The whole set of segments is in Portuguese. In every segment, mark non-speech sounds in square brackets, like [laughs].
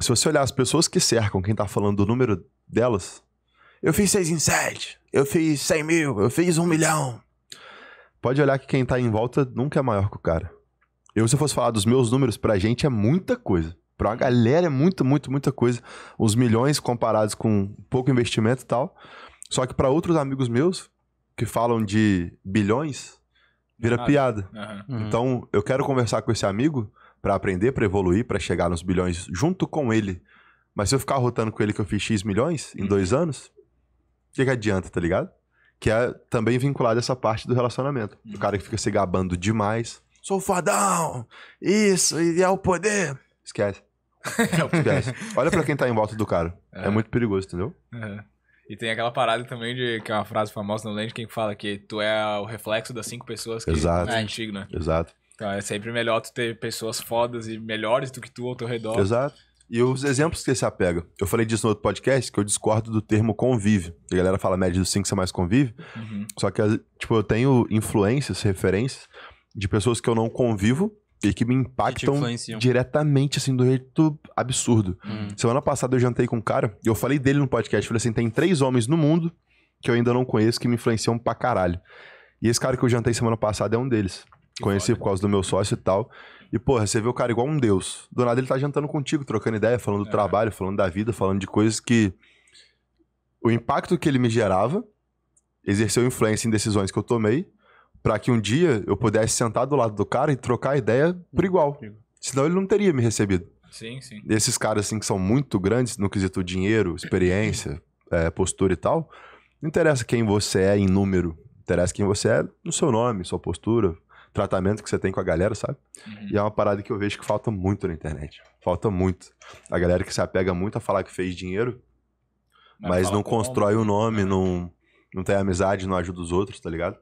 se você olhar as pessoas que cercam quem tá falando do número delas, eu fiz seis em sete eu fiz cem mil, eu fiz um milhão. Pode olhar que quem tá em volta nunca é maior que o cara. Eu, se eu fosse falar dos meus números, pra gente é muita coisa. Pra uma galera é muito, muito, muita coisa. Os milhões comparados com pouco investimento e tal. Só que para outros amigos meus, que falam de bilhões, vira piada. Uhum. Então, eu quero conversar com esse amigo para aprender, para evoluir, para chegar nos bilhões junto com ele. Mas se eu ficar rotando com ele que eu fiz X milhões em uhum. dois anos, o que, que adianta, tá ligado? Que é também vinculado a essa parte do relacionamento. Uhum. O cara que fica se gabando demais. Sou fodão! Isso, e é o poder! Esquece. [laughs] Esquece. Olha para quem tá em volta do cara. É, é muito perigoso, entendeu? É. E tem aquela parada também de que é uma frase famosa, no lembro quem fala, que tu é o reflexo das cinco pessoas que Exato. É antigo, né? Exato. Então é sempre melhor tu ter pessoas fodas e melhores do que tu ao teu redor. Exato. E os exemplos que você se apega. Eu falei disso no outro podcast, que eu discordo do termo convive. A galera fala média dos 5 você mais convive. Uhum. Só que, tipo, eu tenho influências, referências de pessoas que eu não convivo e que me impactam diretamente, assim, do jeito absurdo. Uhum. Semana passada eu jantei com um cara e eu falei dele no podcast. Falei assim: tem três homens no mundo que eu ainda não conheço que me influenciam pra caralho. E esse cara que eu jantei semana passada é um deles. Que Conheci foda. por causa do meu sócio e tal. E, porra, você vê o cara igual um deus. Do nada ele tá jantando contigo, trocando ideia, falando do é. trabalho, falando da vida, falando de coisas que. O impacto que ele me gerava exerceu influência em decisões que eu tomei, para que um dia eu pudesse sentar do lado do cara e trocar ideia por igual. Senão ele não teria me recebido. Sim, sim. Esses caras, assim, que são muito grandes no quesito dinheiro, experiência, é, [coughs] postura e tal, não interessa quem você é em número, interessa quem você é no seu nome, sua postura, tratamento que você tem com a galera, sabe? Uhum. E é uma parada que eu vejo que falta muito na internet. Falta muito. A galera que se apega muito a falar que fez dinheiro, mas, mas não constrói o nome, né? não, não tem amizade, não ajuda os outros, tá ligado?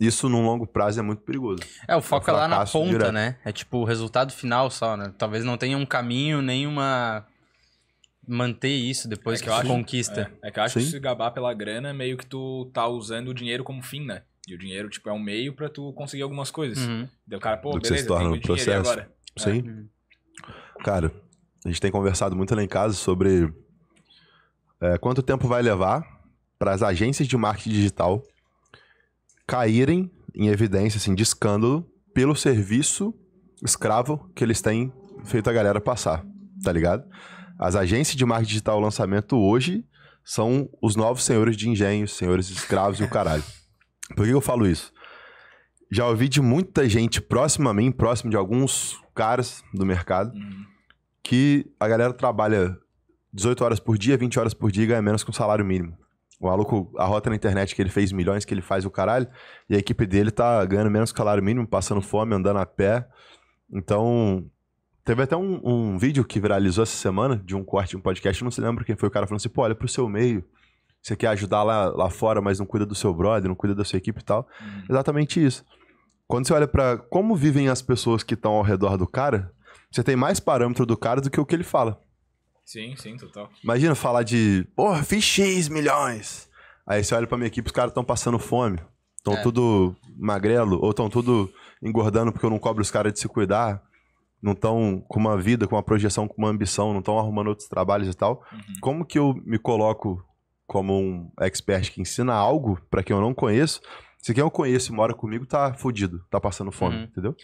isso num longo prazo é muito perigoso. É, o foco é, lá na ponta, direto. né? É tipo o resultado final só, né? Talvez não tenha um caminho, nenhuma. Manter isso depois é que, que acho, conquista. É, é, que eu acho Sim. que se gabar pela grana, meio que tu tá usando o dinheiro como fim, né? E o dinheiro, tipo, é um meio para tu conseguir algumas coisas. Uhum. Daí o cara, pô, Do beleza, que você se torna um processo. agora. É. Sim. É. Cara, a gente tem conversado muito lá em casa sobre é, quanto tempo vai levar para as agências de marketing digital caírem em evidência, assim, de escândalo pelo serviço escravo que eles têm feito a galera passar, tá ligado? As agências de marketing digital lançamento hoje são os novos senhores de engenho, senhores escravos e o caralho. [laughs] Por que eu falo isso? Já ouvi de muita gente próxima a mim, próximo de alguns caras do mercado, uhum. que a galera trabalha 18 horas por dia, 20 horas por dia e ganha menos que um salário mínimo. O maluco, a rota na internet que ele fez milhões, que ele faz o caralho, e a equipe dele tá ganhando menos que salário mínimo, passando fome, andando a pé. Então, teve até um, um vídeo que viralizou essa semana de um corte de um podcast, não se lembra quem foi o cara falando assim, pô, olha pro seu meio, você quer ajudar lá, lá fora, mas não cuida do seu brother, não cuida da sua equipe e tal. Uhum. Exatamente isso. Quando você olha para como vivem as pessoas que estão ao redor do cara, você tem mais parâmetro do cara do que o que ele fala. Sim, sim, total. Imagina falar de, porra, fiz X milhões. Aí você olha pra minha equipe, os caras estão passando fome. Estão é. tudo magrelo, ou estão tudo engordando porque eu não cobro os caras de se cuidar. Não estão com uma vida, com uma projeção, com uma ambição, não estão arrumando outros trabalhos e tal. Uhum. Como que eu me coloco como um expert que ensina algo para quem eu não conheço, se quem eu conheço e mora comigo tá fudido, tá passando fome, uhum. entendeu?